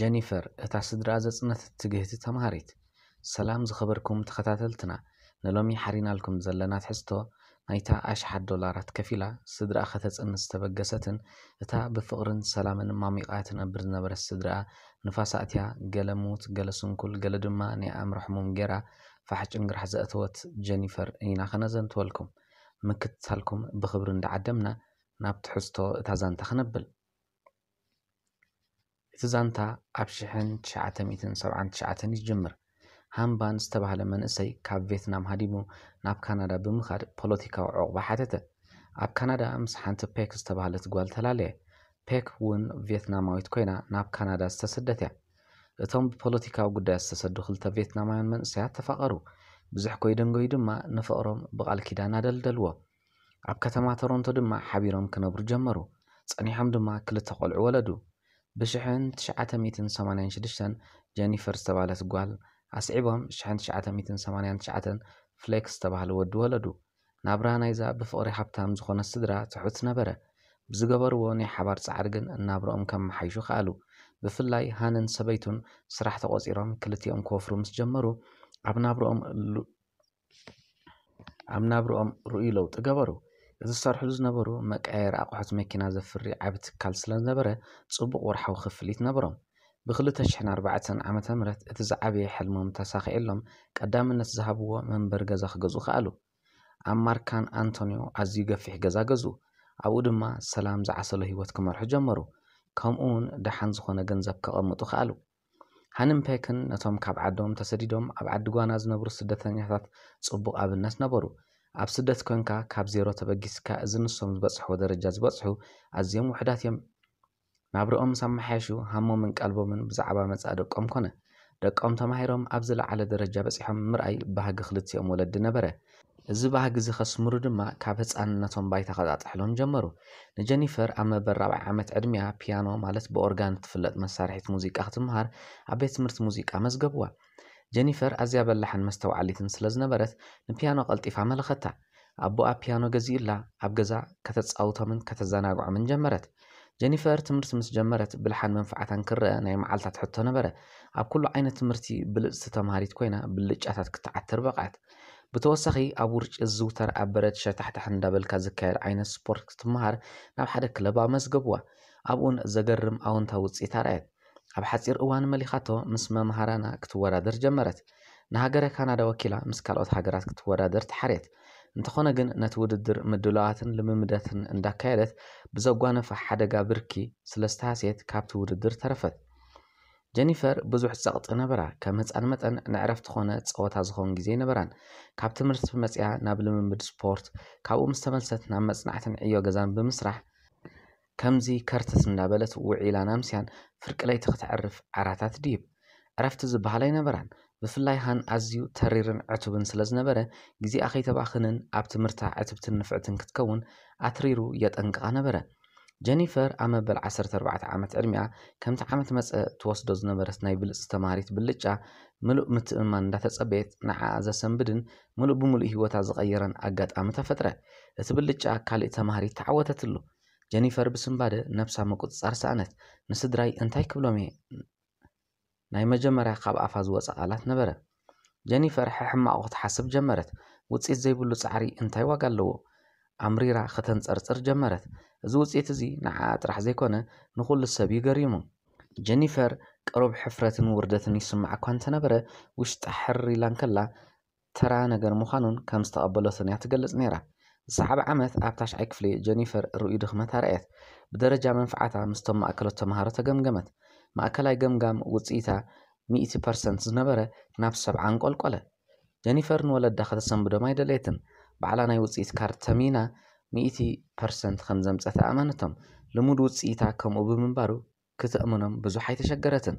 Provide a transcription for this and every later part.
ጀኒፈር እታ ስድራ ዘፅነት ትግህቲ ተማሃሪት ሰላም ዝኸበርኩም ተኸታተልትና ንሎሚ ሓሪናልኩም ዘለና ትሕዝቶ ናይታ ኣሽሓት ዶላራት ከፊላ ስድራ ከተፅንስ ዝተበገሰትን እታ ብፍቕርን ሰላምን ማሚቓ ትነብር ዝነበረት ስድራኣ ንፋሳእትያ ገለ ሙት ገለ ስንኩል ገለ ድማ ናይ ኣእምሮ ሕሙም ጌራ ፋሕ ጭንግራሕ ዘእተወት ጀኒፈር ኢና ኸነዘንትወልኩም ምክትታልኩም ብኽብሪ እንዳዓደምና ናብ ትሕዝቶ እታ ዛንታ ኽነብል እቲ ዛንታ ኣብ 1979 ይጅምር ሃምባን ዝተባህለ መንእሰይ ካብ ቪየትናም ሃዲሙ ናብ ካናዳ ብምኻድ ፖለቲካዊ ዕቑባ ሓተተ ኣብ ካናዳ ምስ ሓንቲ ፔክ ዝተባህለት ጓል ተላለየ ፔክ እውን ቪየትናማዊት ኮይና ናብ ካናዳ ዝተሰደት እያ እቶም ብፖለቲካዊ ጉዳያት ዝተሰዱ ክልተ ቪየትናማውያን መንእሰያት ተፋቐሩ ብዙሕ ደንጎይ ድማ ንፍቕሮም ብቓል ኪዳን ኣደልደልዎ ኣብ ከተማ ቶሮንቶ ድማ ሓቢሮም ክነብሩ ጀመሩ ጸኒሖም ድማ ክልተ ቆልዑ ወለዱ ብ1986 ጀኒፈር ዝተባሃለት ጓል ኣስዒቦም 1989 ፍሌክስ ዝተባሃለ ወዲ ወለዱ ናብራ ናይዛ ብፍቕሪ ሃብታም ዝኾነ ስድራ ትሑት ነበረ ብዝገበርዎ ናይ ሓባር ፃዕሪ ግን እናብሮኦም ከመሓይሹ ከኣሉ ብፍላይ ሃንን ሰበይቱን ስራሕ ተቆፂሮም ክልቲኦም ክወፍሩ ምስ ጀመሩ ኣብ ናብሮኦም ርእዩ ለውጢ ገበሩ ዝሰርሕሉ ዝነበሩ መቀየሪ ኣቑሑት መኪና ዘፍሪ ዓብ ትካል ዝነበረ ጽቡቕ ወርሓዊ ክፍሊት ነበሮም። ብ2004 ዓ.ም እቲ ዝዓበየ ሕልሞም ተሳኺዑሎም ቀዳምነት ዝሃብዎ መንበሪ ገዛ ክገዝኡ ከኣሉ። ኣብ ማርካን ኣንቶኒዮ ኣዝዩ ገፊሕ ገዛ ገዝኡ፣ ኣብኡ ድማ ሰላም ዝዓሰሎ ህይወት ክመርሑ ጀመሩ። ውን ድሓን ዝኾነ ገንዘብ ከቐምጡ ከኣሉ። ፔክን ነቶም ካብ ዓዶም ተሰዲዶም ኣብ ዓዲ ጓና ዝነበሩ ስደተኛታት ጽቡቕ ኣብነት ነበሩ። ኣብ ስደት ኮንካ ካብ ዜሮ ተበጊስካ እዚ ንሶም ዝበፅሕዎ ደረጃ ዝበፅሑ ኣዝዮም ውሕዳት እዮም ናብርኦም ምስ ሃሞምን ቀልቦምን ብዛዕባ መጻእ ደቆም ኮነ ደቆም ተማሂሮም ኣብ ዝለዓለ ደረጃ በፂሖም ምርኣይ ባህጊ ክልትኦም ወለዲ ነበረ እዚ ባህጊ ዝኸስምሩ ድማ ካብ ህፃንነቶም ባይታ ኸጣጥሕሎም ጀመሩ ንጀኒፈር ኣብ መበር 4 ዓመት ዕድሚያ ፒያኖ ማለት ብኦርጋን እትፍለጥ መሳርሒት ሙዚቃ ክትምሃር ኣብ ቤት ትምህርቲ ሙዚቃ መዝገብዋ ጀኒፈር ኣዝያ በላሕን መስተውዓሊትን ስለ ዝነበረት ንፒያኖ ቐልጢፋ መለኸታ ኣቦኣ ፒያኖ ገዚኡላ ኣብ ገዛ ከተጻውቶምን ከተዘናግዖምን ጀመረት ጀኒፈር ትምህርቲ ምስ ጀመረት ብልሓን መንፋዕታን ክረአ ናይ መዓልታት ሕቶ ነበረ ኣብ ኩሉ ዓይነት ትምህርቲ ብልፅቲ ተምሃሪት ኮይና ብልጫታት ክትዓትር በቕዓት ብተወሳኺ ኣብ ውርጭ ዝዝውተር ኣብ በረት ሸታሕታሕ እንዳበልካ ዝካየድ ዓይነት ስፖርት ክትምሃር ናብ ሓደ ክለብ ኣመስገብዋ ኣብኡን ዘገርም ኣወንታዊ ውፅኢት ኣርኣየት ኣብ ሓፂር እዋን መሊኻቶ ምስ መምሃራና ክትወዳደር ጀመረት ንሃገረ ካናዳ ወኪላ ምስ ካልኦት ሃገራት ክትወዳደር ትሓርት እንተኾነ ግን ነቲ ውድድር ምድለዋትን ልምምደትን እንዳካየደት ብዘጓነፈ ሓደጋ ብርኪ ስለ ዝተሃሴት ካብቲ ውድድር ተረፈት ጀኒፈር ብዙሕ ፀቕጢ ነበራ ከም ህፃን መጠን ንዕረፍቲ ኾነ ፀወታ ዝኾውን ግዜ ነበራን ካብ ትምህርቲ መፅያ ናብ ልምምድ ስፖርት ካብኡ ምስ ተመልሰት ናብ መፅናዕትን ዕዮ ገዛን ብምስራሕ ከምዚ ከርተስ እንዳበለት ውዒላ ናምስያን ፍርቂ ለይቲ ክትዕርፍ ዓራታት ድይብ ዕረፍቲ ዝበሃል ኣይነበራን ብፍላይ ሃን ኣዝዩ ተሪርን ዕቱብን ስለ ዝነበረ ግዜኣ ከይተባኽንን ኣብ ትምህርታ ዕትብትን ንፍዕትን ክትከውን ኣትሪሩ የጠንቅቓ ነበረ ጀኒፈር ኣብ መበል 14 ዓመት ዕድሚኣ ከምቲ ዓመት መፀ ትወስዶ ዝነበረት ናይ ብልፅቲ ተማሃሪት ብልጫ ምሉእ ምትእምማን እንዳተፀበየት ንዓኣ ዘሰንብድን ሙሉእ ብሙሉእ ሂወታ ዝቐየረን ኣጋጣሚ ተፈጥረ እቲ ብልጫ ካልእ ተማሃሪት ተዓወተትሉ ጀኒፈር ብስምባደ ነብሳ ምቁፅፃር ሰኣነት ንስድራይ እንታይ ክብሎም እየ ናይ መጀመርያ ካብ ኣፋ ዝወፀ ቓላት ነበረ ጀኒፈር ሕሕማቑ ክትሓስብ ጀመረት ውፅኢት ዘይብሉ ፃዕሪ እንታይ ዋጋ ኣለዎ ኣምሪራ ከተንፀርፅር ጀመረት እዚ ውፅኢት እዚ ንዓ ጥራሕ ዘይኮነ ንኹሉ ሰብ ይገሪሙ ጀኒፈር ቀረብ ሕፍረትን ውርደትን ይስማዕ እኳ እንተነበረ ውሽጣ ሕር ኢላ ከላ ተራ ነገር ምዃኑን ከም ዝተቐበሎትን እያ ትገልጽ ነይራ ዝሰዕባ ዓመት ኣብ ታሽዓይ ክፍሊ ጀኒፈር ርእዩ ድኽመት ኣርአየት ብደረጃ መንፍዓታ ምስቶም ማእከሎት ተምሃሮ ተገምገመት ማእከላይ ገምጋም ውፅኢታ 100 ፐርሰንት ዝነበረ ናብ ሰብዓ ንቆልቆለ ጀኒፈር ንወለዳ ከተሰንብዶም ኣይደለየትን ባዕላ ናይ ውፅኢት ካርድ ተሚና 100 ፐርሰንት ከም ዘምፀተ ኣማነቶም ልሙድ ውፅኢታ ከምኡ ብምንባሩ ክትእምኖም ብዙሕ ኣይተሸገረትን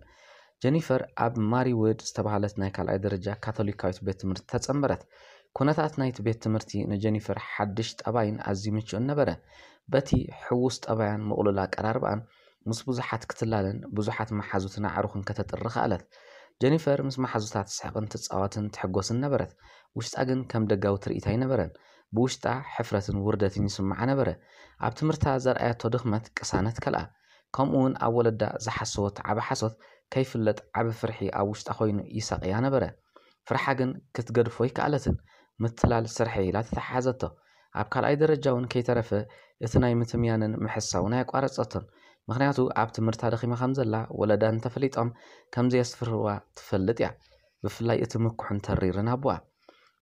ጀኒፈር ኣብ ማሪውድ ዝተባሃለት ናይ ካልኣይ ደረጃ ካቶሊካዊት ቤት ትምህርቲ ተፀምበረት ኩነታት ናይቲ ቤት ትምህርቲ ንጀኒፈር ሓድሽ ጠባይን ኣዝዩ ምችውን ነበረ በቲ ሕውስ ጠባያን ምቕሉል ኣቀራርባኣን ምስ ብዙሓት ክትላለን ብዙሓት መሓዙትን ኣዕሩኽን ከተጥሪ ከኣለት ጀኒፈር ምስ መሓዙታት ስሕቕን ትፃወትን ትሕጎስን ነበረት ውሽጣ ግን ከም ደጋዊ ትርኢት ኣይነበረን ብውሽጣ ሕፍረትን ውርደትን ይስምዓ ነበረ ኣብ ትምህርታ ዘርኣያቶ ድኽመት ቅሳነት ከልኣ ከምኡ ከምኡውን ኣብ ወለዳ ዝሓሰቦት ዓበ ሓሶት ከይፍለጥ ዓበ ፍርሒ ኣብ ውሽጣ ኮይኑ ይሰቕያ ነበረ ፍርሓ ግን ክትገድፎ ይከኣለትን ምትላል ስርሐይ ኢላ ተተሓሓዘቶ ኣብ ካልኣይ ደረጃ እውን ከይተረፈ እቲ ናይ ምትምያንን ምሕሳውን ኣያቋረፀቶን ምክንያቱ ኣብ ትምህርታ ደኺማ ከም ዘላ ወለዳ ንተፈሊጦም ከምዚ የስፍርዋ ትፈልጥ እያ ብፍላይ እቲ ምኩሑን ተሪርን ኣቦኣ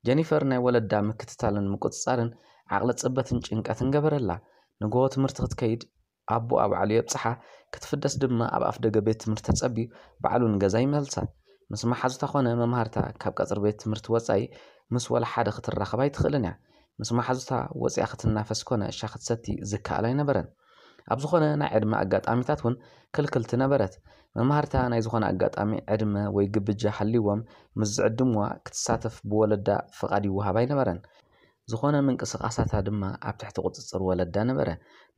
ጀኒፈር ናይ ወለዳ ምክትታልን ምቁፅፃርን ዓቕለ ፅበትን ጭንቀትን ገበረላ ንጎቦ ትምህርቲ ክትከይድ ኣቦኣ ባዕሉ የብፅሓ ክትፍደስ ድማ ኣብ ኣፍ ደገ ቤት ትምህርቲ ተፀቢዩ ባዕሉ ንገዛ ይመልሳ ምስ መሓዙታ ኮነ መምሃርታ ካብ ቀፅር ቤት ትምህርቲ ወፃኢ ምስ ወላ ሓደ ክትራኸባ ኣይትኽእልን እያ ምስ መሓዙታ ወፂኣ ክትናፈስ ኮነ እሻ ክትሰቲ ዝከኣል ኣይነበረን ኣብ ዝኾነ ናይ ዕድመ ኣጋጣሚታት እውን ክልክልቲ ነበረት መምሃርታ ናይ ዝኾነ ኣጋጣሚ ዕድመ ወይ ግብጃ ሃልይዎም ምስ ዝዕድምዋ ክትሳተፍ ብወለዳ ፍቓድ ይወሃብ ኣይነበረን ዝኾነ ምንቅስቓሳታ ድማ ኣብ ትሕቲ ቁፅፅር ወለዳ ነበረ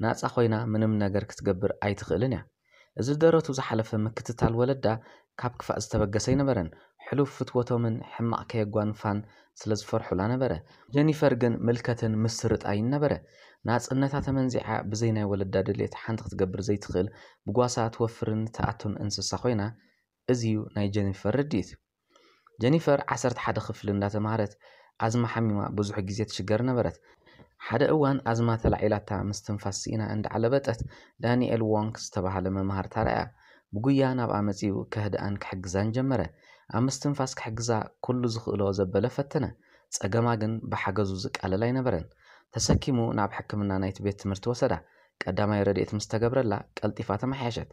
ናፃ ኮይና ምንም ነገር ክትገብር ኣይትኽእልን እያ እዚ ደረቱ ዝሓለፈ ምክትታል ወለዳ ካብ ክፋእ ዝተበገሰ ኣይነበረን ሕሉፍ ፍትወቶምን ሕማቕ ከየጓንፋን ስለ ዝፈርሑላ ነበረ። ጀኒፈር ግን ምልከትን ምስርጣይን ነበረ። ናፅነታ ተመንዚዓ ብዘይ ናይ ወለዳ ድሌት ሓንቲ ክትገብር ዘይትኽእል ብጓሳ ትወፍርን ተኣቱን እንስሳ ኮይና እዚዩ ናይ ጀኒፈር ርድኢት ጀኒፈር 11 ክፍሊ እንዳተማሃረት ኣዝማ ሓሚማ ብዙሕ ግዜ ትሽገር ነበረት። ሓደ እዋን ኣዝማ ተላዒላታ ምስ ትንፋስ ኢና እንዳዓለበጠት ዳንኤል ዎንክ ዝተባሃለ መምሃር ታርያ ብጉያ ናብኣ መፂኡ ከህድኣን ክሕግዛን ጀመረ። ኣብ ምስትንፋስ ክሕግዛ ኩሉ ዝኽእሎ ዘበለ ፈተነ ጸገማ ግን ብሓገዙ ዝቃለል ኣይነበረን ተሰኪሙ ናብ ሕክምና ናይቲ ቤት ትምህርቲ ወሰዳ ቀዳማይ ረድኤት ምስ ተገብረላ ቀልጢፋ ተመሓየሸት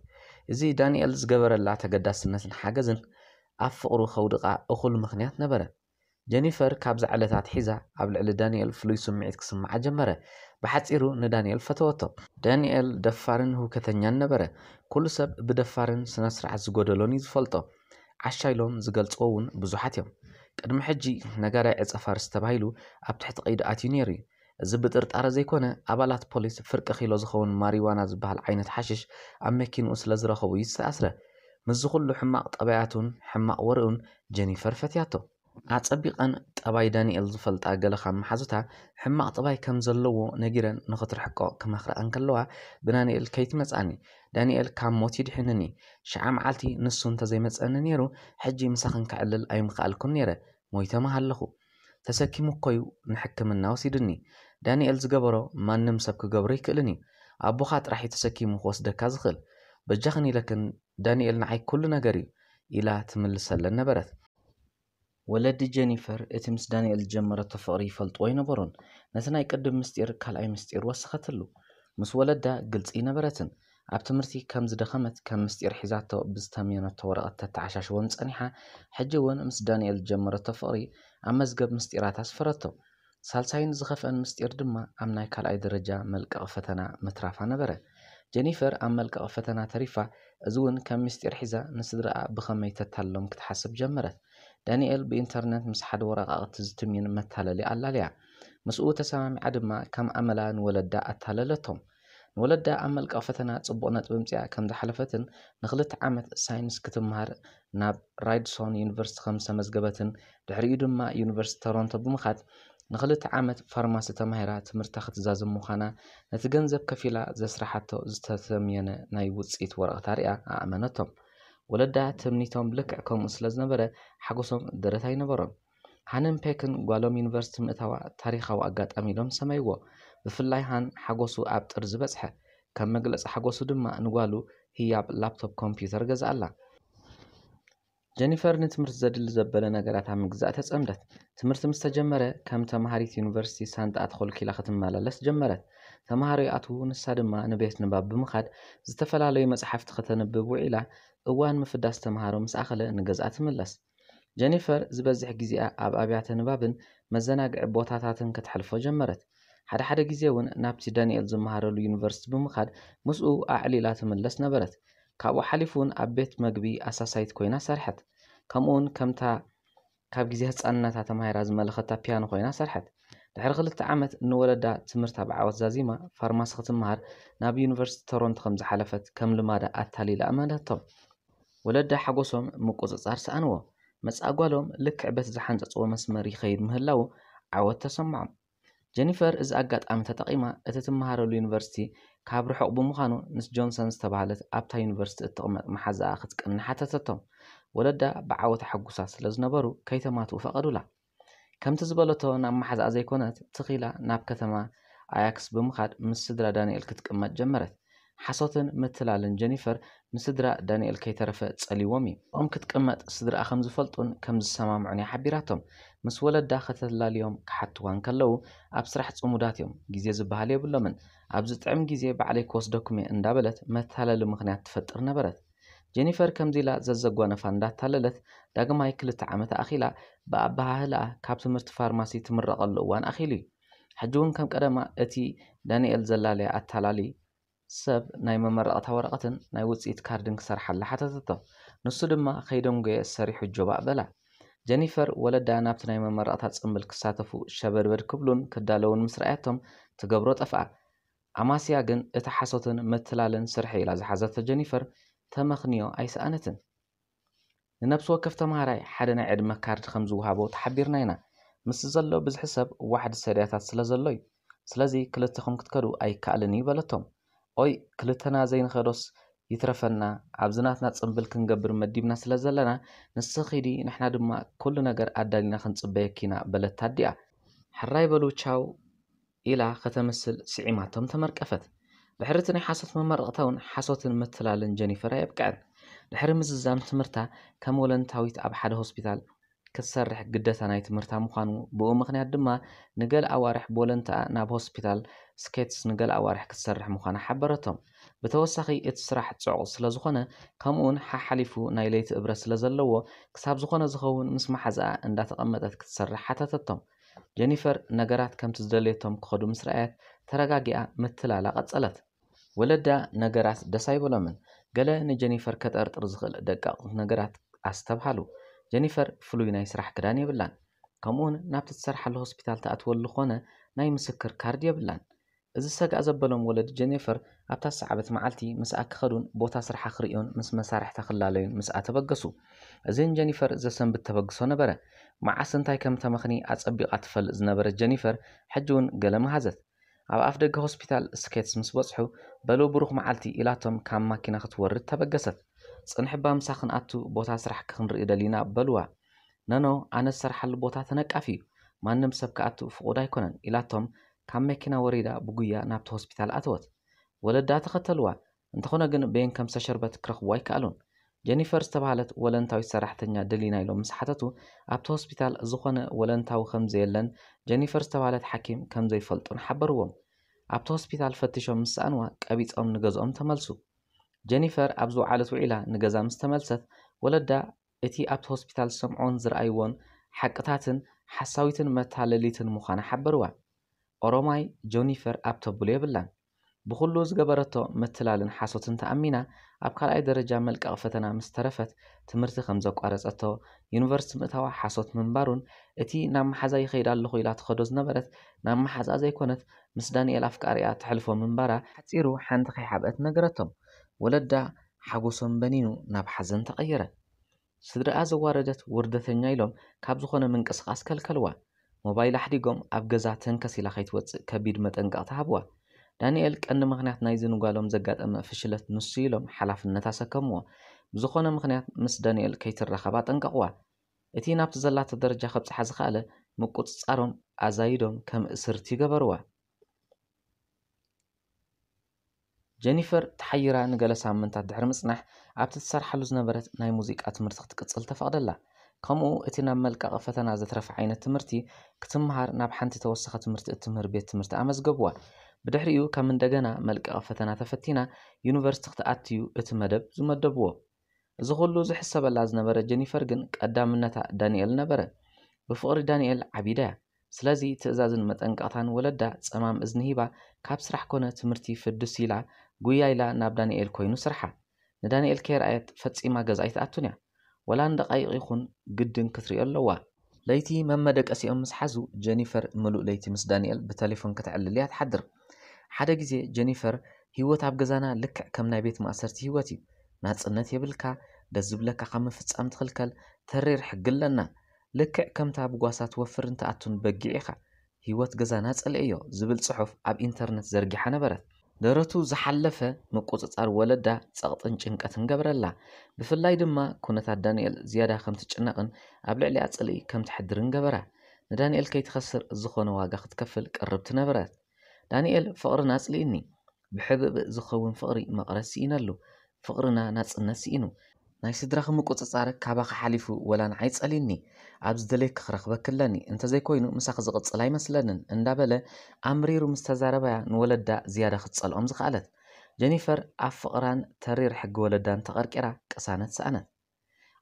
እዚ ዳንኤል ዝገበረላ ተገዳስነትን ሓገዝን ኣብ ፍቕሩ ኸውድቓ እኹል ምኽንያት ነበረ ጀኒፈር ካብ ዕለታት ሒዛ ኣብ ልዕሊ ዳንኤል ፍሉይ ስምዒት ክስምዓ ጀመረ ብሓፂሩ ንዳንኤል ፈተወቶ ዳንኤል ደፋርን ህውከተኛን ነበረ ኩሉ ሰብ ብደፋርን ስነ ስርዓት ዝጎደሎን እዩ ዝፈልጦ ዓሻ ኢሎም ዝገልፅዎ እውን ብዙሓት እዮም ቅድሚ ሕጂ ነጋዳይ ዕፀ ፋርስ ተባሂሉ ኣብ ትሕቲ ቀይዲ ኣትዩ ነይሩ እዩ እዚ ብጥርጣረ ዘይኮነ ኣባላት ፖሊስ ፍርቂ ኪሎ ዝኸውን ማሪዋና ዝበሃል ዓይነት ሓሽሽ ኣብ መኪንኡ ስለ ዝረኸቡ እዩ ዝተኣስረ ምዝ ኩሉ ሕማቕ ጠባያቱን ሕማቕ ወርእውን ጀኒፈር ፈትያቶ ኣፀቢቐን ጠባይ ዳንኤል ዝፈልጣ ገለ ካብ መሓዙታ ሕማቕ ጠባይ ከም ዘለዎ ነጊረን ንኽትርሕቆ ክመኽረአን ከለዋ ብዳንኤል ከይትመፃኒ ዳንኤል ካብ ሞት ይድሕነኒ ሽዓ መዓልቲ ንሱ እንተዘይመፀኒ ነይሩ ሕጂ ምሳኽን ክዕልል ኣይምኽኣልኩን ነይረ ሞይቶም ሃለኹ ተሰኪሙ እኮዩ ንሕክምና ወሲድኒ ዳንኤል ዝገበሮ ማንም ሰብ ክገብሮ ይክእልን እዩ ኣቦኻ ጥራሕ ተሰኪሙ ክወስደካ ዝኽእል በጃኽን ኢለክን ዳንኤል ንዓይ ኩሉ ነገር እዩ ኢላ ትምልሰለን ነበረት ወለዲ ጀኒፈር እቲ ምስ ዳንኤል ዝጀመረቶ ፍቕሪ ይፈልጥዎ ኣይነበሩን ነቲ ናይ ቅድም ምስጢር ካልኣይ ምስጢር ወሰኸትሉ ምስ ወለዳ ግልፂ ነበረትን ኣብ ትምህርቲ ከም ዝደኸመት ከም ምስጢር ሒዛቶ ብዝተመየነቶ ወረቐት ተተዓሻሽወን ጸኒሓ ሕጂ እውን ምስ ዳንኤል ዝጀመረቶ ፍቕሪ ኣብ መዝገብ ምስጢራት ኣስፈረቶ ሳልሳይን ዝኸፍአን ምስጢር ድማ ኣብ ናይ ካልኣይ ደረጃ መልቀቕ ፈተና ምትራፋ ነበረ ጀኒፈር ኣብ መልቀቕ ፈተና ተሪፋ እዚ እውን ከም ምስጢር ሒዛ ንስድረኣ ብኸመይ ተታልሎም ክትሓስብ ጀመረት ዳንኤል ብኢንተርነት ምስ ሓደ ወረቓቕቲ ዝትምይን መታለሊ ኣላልያ ምስኡ ተሰማሚዓ ድማ ከም ኣመላ ንወለዳ ኣታለለቶም ንወለዳ ኣብ መልቃዊ ፈተና ፅቡቅ ነጥቢ ምፅያ ከም ዝሓለፈትን ንክልተ ዓመት ሳይንስ ክትምሃር ናብ ራይድሶን ዩኒቨርሲቲ ከም ዝተመዝገበትን ድሕሪኡ ድማ ዩኒቨርሲቲ ቶሮንቶ ብምኻድ ንክልተ ዓመት ፋርማሲ ተማሂራ ትምህርታ ክትዛዝም ምዃና ነቲ ገንዘብ ከፊላ ዘስራሓቶ ዝተተምየነ ናይ ውፅኢት ወረቕታ ርያ ኣእመነቶም ወለዳ ትምኒቶም ልክዕ ከምኡ ስለ ዝነበረ ሓጎሶም ደረታ ኣይነበሮም ሃነን ፔክን ጓሎም ዩኒቨርሲቲ ምእታዋ ታሪካዊ ኣጋጣሚ ኢሎም ሰመይዎ ሃን ሓጎሱ ኣብ ጥር ዝበጽሐ ከም መግለፂ ሓጎሱ ድማ ንጓሉ ህያብ ላፕቶፕ ኮምፒተር ገዛ ኣላ ጀኒፈር ንትምህርቲ ዘድሊ ዘበለ ነገራት ኣብ ምግዛእ ተጸምደት ትምህርቲ ምስ ተጀመረ ከም ተምሃሪት ዩኒቨርሲቲ ሳንጣኣ ተኸልኪላ ክትመላለስ ጀመረት ተምሃሪኡ ኣትዉ ንሳ ድማ ንቤት ንባብ ብምኻድ ዝተፈላለዩ መፅሓፍቲ ከተንብብ ውዒላ እዋን ምፍዳስ ተምሃሮ ምስ ኣኸለ ንገዛእ ትምለስ ጀኒፈር ዝበዝሕ ግዜኣ ኣብ ኣብያተ ንባብን መዘናግዒ ቦታታትን ከተሕልፎ ጀመረት ሓደ ሓደ ግዜ እውን ናብቲ ዳንኤል ዝመሃረሉ ዩኒቨርስቲ ብምኻድ ምስኡ ኣዕሊላ ትምለስ ነበረት። ካብኡ ሓሊፉ እውን ኣብ ቤት መግቢ ኣሳሳይት ኮይና ሰርሐት። ከምኡውን ከምታ ካብ ግዜ ህፃንነታ ተማሂራ ዝመለኸታ ፒያኖ ኮይና ሰርሐት። ድሕሪ ክልተ ዓመት ንወለዳ ትምህርታ ብዓወት ዛዚማ ፋርማሲ ክትምሃር ናብ ዩኒቨርስቲ ቶሮንቶ ከም ዝሓለፈት ከም ልማዳ ኣታሊላ ኣመነቶም። ወለዳ ሓጎሶም ምቁፅፃር ሰኣንዎ። መፃጓሎም ልክዕ በቲ ዝሓንፀፅዎ መስመር ይኸይድ ምህላው ዓወት ተሰምዖም። ጀኒፈር እዚ ኣጋጣሚ ተጠቒማ እቲ ትመሃረሉ ዩኒቨርሲቲ ካብ ርሑቕ ብምዃኑ ምስ ጆንሰን ዝተባህለት ኣብታ ዩኒቨርሲቲ እትቕመጥ መሓዛኣ ክትቅኒ ሓተተቶም ወለዳ ብዓወት ሓጉሳት ስለ ዝነበሩ ከይተማትኡ ፈቐዱላ ከምቲ ዝበለቶ ናብ መሓዛኣ ዘይኮነት ትኺላ ናብ ከተማ ኣያክስ ብምኻድ ምስ ስድራ ዳንኤል ክትቅመጥ ጀመረት ሓሶትን ምትላልን ጀኒፈር ንስድራ ዳንኤል ከይተረፈ ጸሊዎም እዩ ኦም ክትቅመጥ ስድራኣ ከም ዝፈልጡን ከም ዝሰማምዑን ይሓቢራቶም ምስ ወለዳ ከተላልዮም ክሓትዋን ከለዉ ኣብ ስራሕ ፅሙዳት እዮም ግዜ ዝበሃል የብሎምን ኣብዚ ጥዕም ግዜ በዕለይ ክወስደኩም እየ እንዳበለት መታለሊ ምኽንያት ትፈጥር ነበረት ጀኒፈር ከምዚ ኢላ ዘዘጓነፋ እንዳታለለት ዳግማይ ክልተ ዓመት ኣኺላ ብኣባሃህላኣ ካብ ትምህርቲ ፋርማሲ ትምረቐሉ እዋን ኣኺሉ እዩ ሕጂ እውን ከም ቀደማ እቲ ዳንኤል ዘላለየ ኣታላሊ ሰብ ናይ መመረቕታ ወረቐትን ናይ ውፅኢት ካርድን ክሰርሓላ ሓተተቶ ንሱ ድማ ከይደንጎ ሰሪሑ ጆባ በላ ጀኒፈር ወለዳ ናብቲ ናይ መመረቕታ ፅምብል ክሳተፉ ሸበድበድ ክብሉን ክዳለውን ምስ ረኣያቶም ትገብሮ ጠፍኣ ኣማስያ ግን እቲ ሓሶትን ምትላልን ስርሒ ኢላ ዝሓዘቶ ጀኒፈር ተመኽንዮ ኣይሰኣነትን ንነብሲ ወከፍ ተምሃራይ ሓደ ናይ ዕድመ ካርድ ከም ዝውሃቦ ተሓቢርና ኢና ምስ ዘሎ ብዝሒ ሰብ ዋሕዲ ሰድያታት ስለ ዘሎ እዩ ስለዚ ክልትኹም ክትከዱ ኣይከኣልን እዩ በለቶም ኦይ ክልተና ዘይንኸዶስ ይትረፈና ኣብ ዝናትና ፅምብል ክንገብር መዲብና ስለ ዘለና ንስ ኺዲ ንሕና ድማ ኩሉ ነገር ኣዳሊና ክንፅበየኪ ኢና በለታ ዲኣ ሕራይ በሉ ቻው ኢላ ከተምስል ስዒማቶም ተመርቀፈት ድሕሪ እቲ ናይ ሓሶት መመረቕታ እውን ሓሶትን ምትላልን ጀኒፈር ኣየብቅዕን ድሕሪ ምዝዛም ትምህርታ ከም ወለንታዊት ኣብ ሓደ ሆስፒታል ክትሰርሕ ግደታ ናይ ትምህርታ ምዃኑ ብኡ ምኽንያት ድማ ንገል ኣዋርሕ ብወለንታኣ ናብ ሆስፒታል ስኬትስ ንገለ ኣዋርሕ ክትሰርሕ ምዃና ሓበረቶም ብተወሳኺ እቲ ስራሕ ፅዑቕ ስለ ዝኾነ ከምኡውን ሓሓሊፉ ናይ ለይቲ እብረት ስለ ዘለዎ ክሳብ ዝኾነ ዝኸውን ምስ መሓዝኣ እንዳተቐመጠት ክትሰርሕ ሓተተቶም ጀኒፈር ነገራት ከምቲ ዝደልየቶም ክኸዱ ምስ ረአየት ተረጋጊኣ ምትላላ ቀጸለት ወለዳ ነገራት ደስ ኣይበሎምን ገለ ንጀኒፈር ከጠርጥር ዝኽእል ደቃቕት ነገራት ኣስተብሃሉ ጀኒፈር ፍሉይ ናይ ስራሕ ክዳን የብላን ከምኡውን ናብቲ ትሰርሓሉ ሆስፒታል ተኣትወሉ ዝኾነ ናይ ምስክር ካርድ የብላን እዚ ሰግኣ ዘበሎም ወለዲ ጀኒፈር ኣብታ ሰዓበት መዓልቲ ምስኣ ክኸዱን ቦታ ስርሓ ክርእዮን ምስ መሳርሕታ ክላለዩን ምስኣ ተበገሱ እዚን ጀኒፈር ዘሰንብት ተበግሶ ነበረ መዓስ እንታይ ከም ተመኽኒ ኣጸቢቓ ትፈልጥ ዝነበረት ጀኒፈር ሕጂ እውን ገለ መሃዘት ኣብ ኣፍ ደገ ሆስፒታል ስኬትስ ምስ በጽሑ በሎ ብሩኽ መዓልቲ ኢላቶም ካብ ማኪና ክትወርድ ተበገሰት ጽንሕ ባምሳ ክንኣቱ ቦታ ስራሕ ክንርኢ ደሊና በልዋ ነኖ ኣነ ዝሰርሓሉ ቦታ ተነቃፊ እዩ ማንም ሰብ ከኣቱ ፍቑድ ኣይኮነን ኢላቶም ካብ መኪና ወሪዳ ብጉያ ናብቲ ሆስፒታል ኣተወት ወለዳ ተኸተልዋ እንተኾነ ግን ብየን ከም ዝተሸርበት ክረኽብዋ ኣይከኣሉን ጀኒፈር ዝተባሃለት ወለንታዊት ሰራሕተኛ ደሊና ኢሎም ምስ ሓተቱ ኣብቲ ሆስፒታል ዝኾነ ወለንታዊ ከምዘየለን ጀኒፈር ዝተባሃለት ሓኪም ከም ዘይፈልጡን ሓበርዎም ኣብቲ ሆስፒታል ፈቲሾም ምስ ሰኣንዋ ቀቢፆም ንገዝኦም ተመልሱ ጀኒፈር ኣብ ዝወዓለት ውዒላ ንገዛ ምስ ተመልሰት ወለዳ እቲ ኣብቲ ሆስፒታል ሰምዖን ዝረኣይዎን ሓቅታትን ሓሳዊትን መታለሊትን ምዃና ሓበርዋ ኦሮማይ ጆኒፈር ኣብ ተብሎ የብላን ብኩሉ ዝገበረቶ ምትላልን ሓሶትን ተኣሚና ኣብ ካልኣይ ደረጃ መልቀቕ ፈተና ምስ ተረፈት ትምህርቲ ከም ዘቋረፀቶ ዩኒቨርስቲ ምእታዋ ሓሶት ምንባሩን እቲ ናብ መሓዛ ይኸይድ ኣለኹ ኢላ ትኸዶ ዝነበረት ናብ መሓዛ ዘይኮነት ምስ ዳንኤል ኣፍቃሪያ ትሕልፎ ምንባራ ሓፂሩ ሓንቲ ከይሓብአት ነገረቶም ወለዳ ሓጎሶም በኒኑ ናብ ሓዘን ተቐይረ ስድሪኣ ዘዋረደት ውርደተኛ ኢሎም ካብ ዝኾነ ምንቅስቓስ ከልከልዋ ሞባይል ኣሕዲጎም ኣብ ገዛ ተንከሲላ ከይትወፅእ ከቢድ መጠንቀቕ ተሃብዋ ዳንኤል ቀንዲ ምኽንያት ናይዚ ንጓሎም ዘጋጠመ ፍሽለት ንሱ ኢሎም ሓላፍነት ኣሰከምዎ ብዝኾነ ምኽንያት ምስ ዳንኤል ከይትራኸባ ጠንቀቕዋ እቲ ናብቲ ዘላተ ደረጃ ከብፅሓ ዝኸኣለ ምቁፅጻሮም ኣዛይዶም ከም እስርቲ ይገበርዋ ጀኒፈር ተሓይራ ንገለ ሳምንታት ድሕሪ ምጽናሕ ኣብቲ ትሰርሓሉ ዝነበረት ናይ ሙዚቃ ትምህርቲ ክትቅጽል ተፈቕደላ ከምኡ እቲ ናብ መልቀቕ ፈተና ዘትረፈ ዓይነት ትምህርቲ ክትምሃር ናብ ሓንቲ ተወሳኺ ትምህርቲ እትምህር ቤት ትምህርቲ ኣመዝገብዋ ብድሕሪኡ ከም እንደገና መልቀቕ ፈተና ተፈቲና ዩኒቨርስቲ ክትኣትዩ እቲ መደብ ዝመደብዎ እዚ ኩሉ ዝሕሰበላ ዝነበረ ጀኒፈር ግን ቀዳምነታ ዳንኤል ነበረ ብፍቕሪ ዳንኤል ዓቢዳ እያ ስለዚ ትእዛዝን መጠንቀቕታን ወለዳ ፀማም እዝኒ ሂባ ካብ ስራሕ ኮነ ትምህርቲ ፍድስ ኢላ ጉያ ኢላ ናብ ዳንኤል ኮይኑ ስርሓ ንዳንኤል ከይረኣየት ፈፂማ ገዛ ኣይትኣቱን እያ ወላንደቃይቂኹን ግድን ክትሪኦ ኣለዋ ለይቲ መመደቀሲኦም ምስ ሓዙ ጀኒፈር ምሉእ ለይቲ ምስ ዳንኤል ብቴሌፎን ክትዕልል እያ ትሓድር ሓደ ግዜ ጀኒፈር ህይወት ኣብ ገዛና ልክዕ ከም ናይ ቤት ማእሰርቲ ህይወት እዩ ናፅነት የብልካ ደስ ዝብለካ ካብ ምፍፃም ትኽልከል ተሪር ሕጊ ኣለና ልክዕ ከምታ ብጓሳ ትወፍርን ተኣቱን በጊዕ ኢኻ ህይወት ገዛና ፀልአ እዮ ዝብል ፅሑፍ ኣብ ኢንተርነት ዘርጊሓ ነበረት درتو زحلفه مقوتصار ولدا صقطن چنقتن غبرلا بفلاي دما كونتا دانيال زياده خمت چنقن ابلع لي اصلي كم تحدرن غبرا دانيال كي تخسر زخونه واغا ختكفل قربت نبرات دانيال فقرنا اصلي اني بحبب زخون فقري مقرسينلو فقرنا ناس الناس ናይ ስድራኺ ምቁፅፃር ካባኺ ሓሊፉ ወላን ኣይጸሊኒ ኣብ ዝደለይ ክኽረኽበክለኒ እንተዘይኮይኑ ምሳኺ ዝቕጽል ኣይመስለንን እንዳበለ ኣምሪሩ ምስ ተዛረበያ ንወለዳ ዝያዳ ክትጸልኦም ዝኽኣለት ጀኒፈር ኣብ ፍቕራን ተሪር ሕጊ ወለዳን ተቐርቂራ ቅሳነት ሰኣነት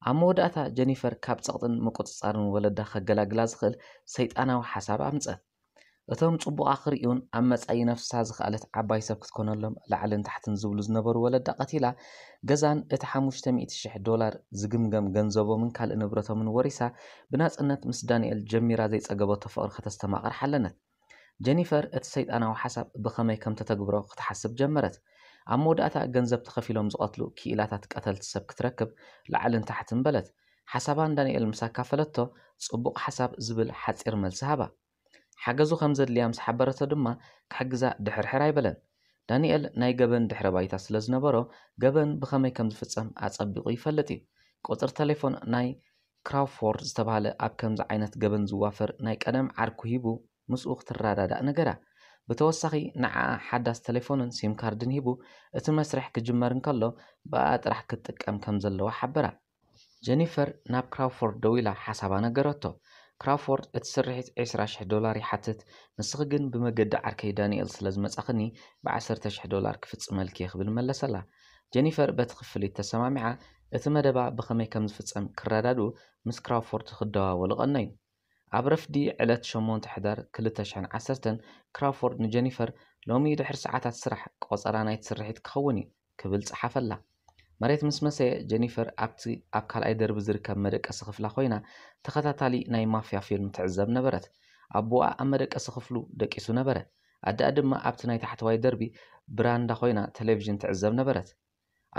ኣብ መወዳእታ ጀኒፈር ካብ ጸቕጥን ምቁፅጻርን ወለዳ ከገላግላ ዝኽእል ሰይጣናዊ ሓሳብ ኣምፀት እቶም ፅቡቓ ክርእዩን ኣብ መፃኢ ነፍሳ ዝኽኣለት ዓባይ ሰብ ክትኮነሎም ላዕልን ታሕትን ዝብሉ ዝነበሩ ወለዳ ቀቲላ ገዛን እቲ 500,000 ዶላር ዝግምገም ገንዘቦምን ካልእ ንብረቶምን ወሪሳ ብናፅነት ምስ ዳንኤል ጀሚራ ዘይፀገበቶ ፍቕሪ ከተስተማቐር ሓለነት ጀኒፈር እቲ ሰይጣናዊ ሓሳብ ብኸመይ ከም ተተግብሮ ክትሓስብ ጀመረት ኣብ መወዳእታ ገንዘብ ተኸፊሎም ዝቐትሉ ክኢላታት ቀተልቲ ሰብ ክትረክብ ላዕልን ታሕትን በለት ሓሳባን ዳንኤል ምሳካፈለቶ ፅቡቕ ሓሳብ ዝብል ሓፂር መልሲ ሃባ ሓገዙ ከም ዘድልያ ምስ ሓበረቶ ድማ ክሕግዛ ድሕርሕር ኣይበለን ዳንኤል ናይ ገበን ድሕረ ባይታ ስለ ዝነበሮ ገበን ብኸመይ ከም ዝፍጸም ኣጸቢቑ ይፈልጥ እዩ ቁፅር ቴሌፎን ናይ ክራውፎርድ ዝተባሃለ ኣብ ከምዚ ዓይነት ገበን ዝዋፈር ናይ ቀደም ዓርኩ ሂቡ ምስኡ ክትረዳዳእ ነገራ ብተወሳኺ ንዓ ሓዳስ ቴሌፎንን ሲም ካርድን ሂቡ እቲ መስርሕ ክጅመር እንከሎ ብኣ ጥራሕ ክትጥቀም ከም ዘለዋ ሓበራ ጀኒፈር ናብ ክራውፎርድ ደው ኢላ ሓሳባ ነገረቶ ክራፎርድ እቲ ስርሒት 20,000 ዶላር ይሓትት ንስኺ ግን ብመገዲ ዓርከይ ዳንኤል ስለ ዝመጻኽኒ ብ10,000 ዶላር ክፍጽመልኪ ክብል መለሰላ ጀኒፈር በቲ ክፍሊት ተሰማሚዓ እቲ መደባ ብኸመይ ከም ዝፍጸም ክረዳድኡ ምስ ክራውፎርድ ክደዋወሉ ቐነዩ ኣብ ረፍዲ ዕለት 8 ሕዳር 2010 ክራውፎርድ ንጀኒፈር ሎሚ ድሕሪ ሰዓታት ስራሕ ቆጸራ ናይቲ ስርሒት ክኸውን እዩ ክብል ጸሓፈላ መሬት ምስ መሰየ ጀኒፈር ኣብቲ ኣብ ካልኣይ ደርቢ ዝርከብ መደቀሲ ክፍላ ኮይና ተኸታታሊ ናይ ማፍያ ፊልም ትዕዘብ ነበረት ኣቦኣ ኣብ መደቀሲ ክፍሉ ደቂሱ ነበረ ኣዳኣ ድማ ኣብቲ ናይ ታሕተዋይ ደርቢ ብራንዳ ኮይና ቴሌቭዥን ትዕዘብ ነበረት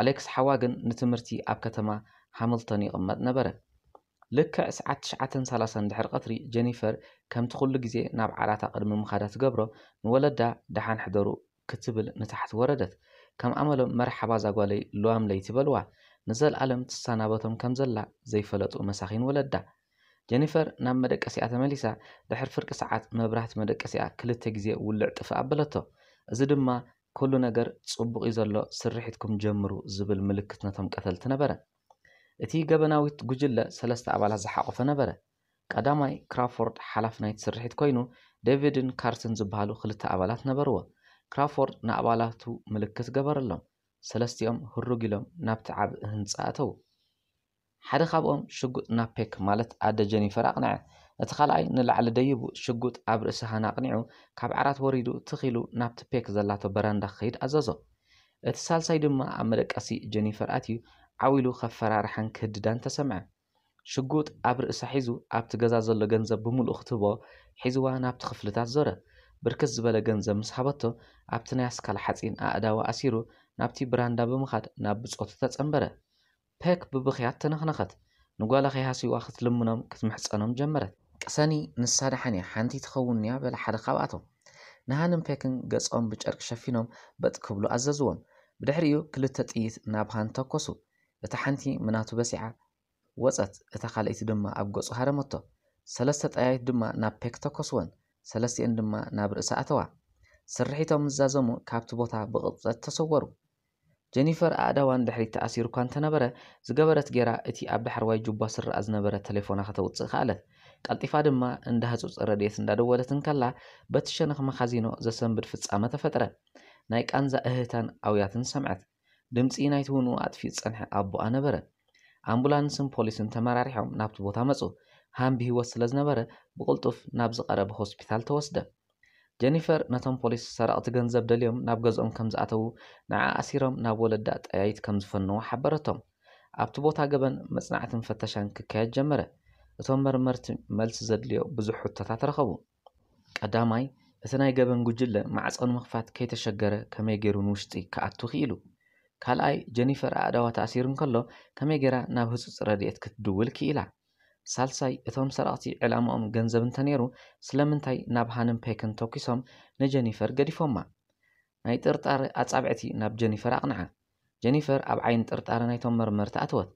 ኣሌክስ ሓዋ ግን ንትምህርቲ ኣብ ከተማ ሃምልቶን ይቕመጥ ነበረ ልክዕ ሰዓት 930 ድሕሪ ቀትሪ ጀኒፈር ከምቲ ኩሉ ግዜ ናብ ዓላታ ቅድሚ ምኻዳ ትገብሮ ንወለዳ ድሓን ሕደሩ ክትብል ንታሕቲ ወረደት ከም ኣመሎም መርሓባ ዛጓለይ ልዋምለይ ትበልዋ ንዘለኣለም ትሰናበቶም ከም ዘላ ዘይፈለጡ መሳኺን ወለዳ ጀኒፈር ናብ መደቀሲኣ ተመሊሳ ድሕሪ ፍርቂ ሰዓት መብራህቲ መደቀሲኣ ክልተ ግዜ ውልዕ ጥፍ ኣበለቶ እዚ ድማ ኩሉ ነገር ጽቡቕ እዩ ዘሎ ስርሒትኩም ጀምሩ ዝብል ምልክት ነቶም ቀተልቲ ነበረ እቲ ገበናዊት ጉጅለ ሰለስተ ኣባላት ዝሓቆፈ ነበረ ቀዳማይ ክራፎርድ ሓላፍ ናይቲ ስርሒት ኮይኑ ዴቪድን ካርትን ዝበሃሉ ክልተ ኣባላት ነበርዎ ክራፎርድ ንኣባላቱ ምልክት ገበረሎም ሰለስቲኦም ህሩግ ኢሎም ናብቲ ዓብ ህንፃ ኣተው ሓደ ካብኦም ሽጉጥ ናብ ፔክ ማለት ኣደ ጀኒፈር ኣቕንዐ እቲ ካልኣይ ንላዕሊ ደይቡ ሽጉጥ ኣብ ርእሲ ሃና ኣቕኒዑ ካብ ዓራት ወሪዱ ትኺሉ ናብቲ ፔክ ዘላቶ በረንዳ ክኸይድ ኣዘዞ እቲ ሳልሳይ ድማ ኣብ መደቀሲ ጀኒፈር ኣትዩ ዓዊሉ ከፈራርሓን ክህድዳን ተሰምዐ ሽጉጥ ኣብ ርእሳ ሒዙ ኣብቲ ገዛ ዘሎ ገንዘብ ብምሉእ ክትህቦ ሒዝዋ ናብቲ ክፍልታት ዞረ ብርክት ዝበለ ገንዘብ ምስ ሃበቶ ኣብቲ ናይ ኣስካል ሓፂን ኣእዳዊ ኣሲሩ ናብቲ ብራንዳ ብምኻድ ናብ ብፆቱ ተፀንበረ። ፔክ ብብኽያት ተነኽነኸት ንጓላ ከይሃሲዋ ክትልምኖም ክትምሕፀኖም ጀመረት። ቅሰኒ ንሳ ድሓንያ ሓንቲ ትኸውን እያ በላ ሓደ ካብኣቶም ንሃንን ፔክን ገጾም ብጨርቂ ሸፊኖም በጥ ክብሉ ኣዘዝዎም። ብድሕሪኡ ክልተ ጥይት ናብሃን ተኮሱ። እታ ሓንቲ ምናቱ በሲዓ ወፀት እታ ካልአይቲ ድማ ኣብ ገጹ ሃረመቶ። ሰለስተ ጠያይት ድማ ናብ ፔክ ተኮስወን። ሰለስቲአን ድማ ናብ ርእሳ ኣተዋ ስርሒቶም ዝዛዘሙ ካብቲ ቦታ ብቕጽበት ተሰወሩ ጀኒፈር ኣእዳዋን ድሕሪት ተኣሲሩ እኳ እንተነበረ ዝገበረት ጌራ እቲ ኣብ ዳሕርዋይ ጁባ ስረኣ ዝነበረ ተሌፎና ከተውፅእ ከኣለት ቀልጢፋ ድማ እንዳ ረድኤት እንዳደወለትን ከላ በቲ ሸነኽ መኻዚኖ ዘሰንብድ ፍጻመ ተፈጥረ ናይ ቃንዛ እህታን ኣውያትን ሰምዐት ድምፂ ናይቲ ውንኡ ኣጥፊኡ ዝፀንሐ ኣቦኣ ነበረ ኣምቡላንስን ፖሊስን ተመራሪሖም ናብቲ ቦታ መፁ ሃም ብሂወት ስለ ዝነበረ ብቕልጡፍ ናብ ዝቐረበ ሆስፒታል ተወስደ ጀኒፈር ነቶም ፖሊስ ሰረቕቲ ገንዘብ ደልዮም ናብ ገዝኦም ከም ዝኣተዉ ንዓ ኣሲሮም ናብ ወለዳ ጠያይት ከም ዝፈንዎ ሓበረቶም ኣብቲ ቦታ ገበን መፅናዕትን ፈተሻን ክካየድ ጀመረ እቶም መርመርቲ መልሲ ዘድልዮ ብዙሕ ሕቶታት ረኸቡ ቀዳማይ እቲ ናይ ገበን ጉጅለ ማዕፀን ንምኽፋት ከይተሸገረ ከመይ ገይሩ ንውሽጢ ክኣቱ ክኢሉ ካልኣይ ጀኒፈር ኣእዳዋ ተኣሲሩ እንከሎ ከመይ ገይራ ናብ ህፁፅ ረድኤት ክትድውል ክኢላ ሳልሳይ እቶም ሰራቕቲ ዕላምኦም ገንዘብ እንተ ነይሩ ስለምንታይ ናብ ሃንን ፔክን ተኪሶም ንጀኒፈር ገዲፎማ ናይ ጥርጣሪ ኣጻብዕቲ ናብ ጀኒፈር ኣቕንዓ ጀኒፈር ኣብ ዓይን ጥርጣሪ ናይቶም መርመርቲ ኣትወት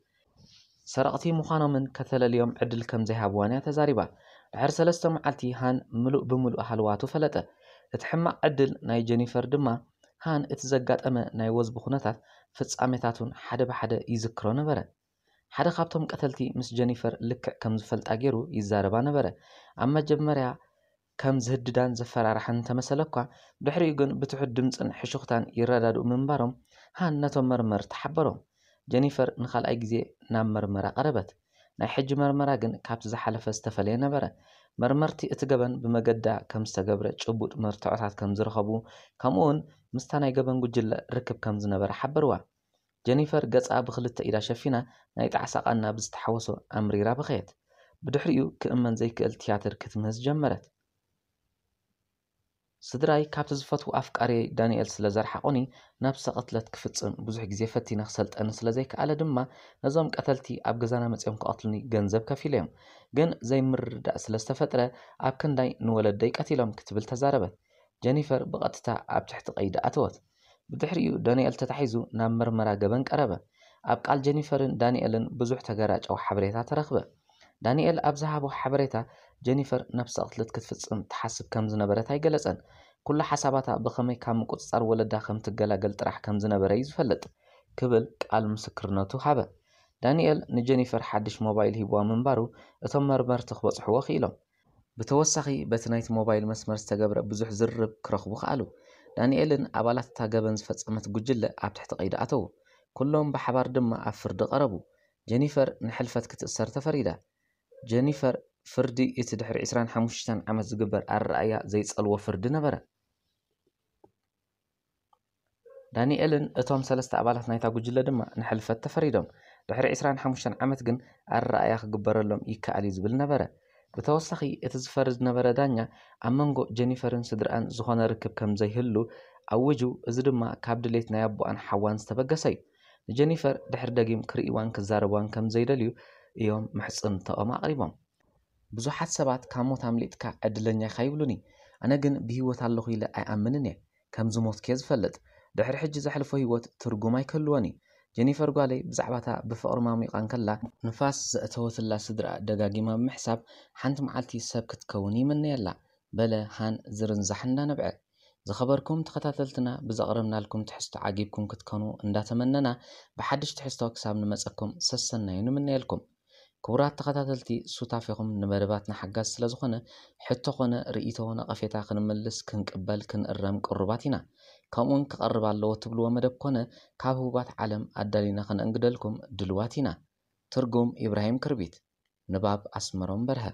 ሰረቕቲ ምዃኖምን ከተለልዮም ዕድል ከም ዘይሃብዋን እያ ተዛሪባ ድሕሪ ሰለስተ መዓልቲ ሃን ምሉእ ብምሉእ ሃልዋቱ ፈለጠ እቲ ሕማቕ ዕድል ናይ ጀኒፈር ድማ ሃን እቲ ዘጋጠመ ናይ ወዝቢ ኩነታት ፍጻሜታቱን ሓደ ብሓደ ይዝክሮ ነበረ ሓደ ካብቶም ቀተልቲ ምስ ጀኒፈር ልክዕ ከም ዝፈልጣ ገይሩ ይዛረባ ነበረ ኣብ መጀመርያ ከም ዝህድዳን ዘፈራርሐን እንተመሰለ እኳ ድሕሪኡ ግን ብትሑድ ድምፅን ሕሹኽታን ይረዳድኡ ምንባሮም ሃን ነቶም መርመር ተሓበሮም ጀኒፈር ንካልኣይ ግዜ ናብ መርመራ ቀረበት ናይ ሕጂ መርመራ ግን ካብቲ ዝሓለፈ ዝተፈለየ ነበረ መርመርቲ እቲ ገበን ብመገዳ ከም ዝተገብረ ጭቡጥ መርትዖታት ከም ዝረኸቡ ከምኡ ውን ምስታ ናይ ገበን ጉጅለ ርክብ ከም ዝነበረ ሓበርዋ ጀኒፈር ገጻ ብኽልተ ኢዳ ሸፊና ናይ ጣዕሳቓ ናብ ዝተሓወሶ ኣምሪራ በኸየት ብድሕሪኡ ክእመን ዘይክእል ትያትር ክትምህዝ ጀመረት ስድራይ ካብቲ ዝፈትዉ ኣፍቃሪ ዳንኤል ስለ ዘርሓቖኒ ናብ ሰቐትለት ክፍጽም ብዙሕ ግዜ ፈቲነ ክሰልጠኒ ስለ ዘይከኣለ ድማ ነዞም ቀተልቲ ኣብ ገዛና መጺኦም ክቐትሉኒ ገንዘብ ከፊ ኢለዮም ግን ዘይምርዳእ ስለ ዝተፈጥረ ኣብ ክንዳይ ንወለደይ ቀቲሎም ክትብል ተዛረበት ጀኒፈር ብቐጥታ ኣብ ትሕቲ ቀይዲ ኣተወት ብድሕሪኡ ዳንኤል ተታሒዙ ናብ ምርመራ ገበን ቀረበ ኣብ ቃል ጀኒፈርን ዳንኤልን ብዙሕ ተገራጨው ሓበሬታ ተረኽበ ዳንኤል ኣብ ዝሃቦ ሓበሬታ ጀኒፈር ነፍሲ ቅትለት ክትፍፅም ትሓስብ ከም ዝነበረት ኣይገለፀን ኩሉ ሓሳባታ ብኸመይ ካብ ምቁፅፃር ወለዳ ከም ትገላገል ጥራሕ ከም ዝነበረ እዩ ዝፈልጥ ክብል ቃል ምስክርነቱ ሃበ ዳንኤል ንጀኒፈር ሓድሽ ሞባይል ሂብዋ ምንባሩ እቶም መርመርቲ ክበፅሕዎ ክኢሎም ብተወሳኺ በቲ ናይቲ ሞባይል መስመር ዝተገብረ ብዙሕ ዝርርብ ክረኽቡ ከኣሉ ዳንኤልን ኣባላት እታ ገበን ዝፈፀመት ጉጅለ ኣብ ትሕቲ ቀይዲ ኣተዉ ኩሎም ብሓባር ድማ ኣብ ፍርዲ ቀረቡ ጀኒፈር ንሕልፈት ክትእሰር ተፈሪዳ ጀኒፈር ፍርዲ እቲ ድሕሪ 25 ዓመት ዝግበር ኣረኣያ ዘይፀልዎ ፍርዲ ነበረ ዳንኤልን እቶም ሰለስተ ኣባላት ናይታ ጉጅለ ድማ ንሕልፈት ተፈሪዶም ድሕሪ 25 ዓመት ግን ኣረኣያ ክግበረሎም ይከኣል እዩ ዝብል ነበረ ብተወሳኺ እቲ ዝፈሪ ዝነበረ ዳኛ ኣብ መንጎ ጀኒፈርን ስድራኣን ዝኾነ ርክብ ከም ዘይህሉ ኣውጁ እዚ ድማ ካብ ድሌት ናይ ኣቦኣን ሓዋን ዝተበገሰ እዩ ንጀኒፈር ድሕሪ ደጊም ክርእዋን ክዛረቧን ከም ዘይደልዩ እዮም ተኦም ኣቕሪቦም ብዙሓት ሰባት ካብ ሞት ኣምሊጥካ ዕድለኛ ኢኻ ይብሉኒ ኣነ ግን ብሂወት ኣለኹ ኢለ ኣይኣምንን እየ ከምዚ ሞት ዝፈልጥ ድሕሪ ሕጂ ዘሕልፎ ሂወት ትርጉም ኣይክህልዎን እዩ ጀኒፈር ጓለይ ብዛዕባ እታ ብፍቕሪ ማሚቓን ከላ ንፋስ ዘእተወትላ ስድራ ደጋጊማ ብምሕሳብ ሓንቲ መዓልቲ ሰብ ክትከውን ይመነየላ በለ ሃን ዝርንዛሕ እንዳነብዐ ዝኸበርኩም ተኸታተልትና ብዘቕረብናልኩም ትሕዝቶ ዓጊብኩም ክትከኑ እንዳተመነና ብሓድሽ ትሕዝቶ ክሳብ ንመፀኩም ሰሰናዩ ንምነየልኩም ክቡራት ተኸታተልቲ ሱታፊኹም ኢኹም ንመደባትና ሓጋዝ ስለ ዝኾነ ሕቶ ኾነ ርእቶ ነቐፌታ ክንምልስ ክንቅበል ክንእረም ቅሩባት ኢና ከምኡውን ክቐርብ ኣለዎ ትብልዎ መደብ ኮነ ካብ ህቡባት ዓለም ኣዳሊና ክነእንግደልኩም ድልዋት ኢና። ትርጉም ኢብራሂም ክርቢት ንባብ ኣስመሮም በርሀ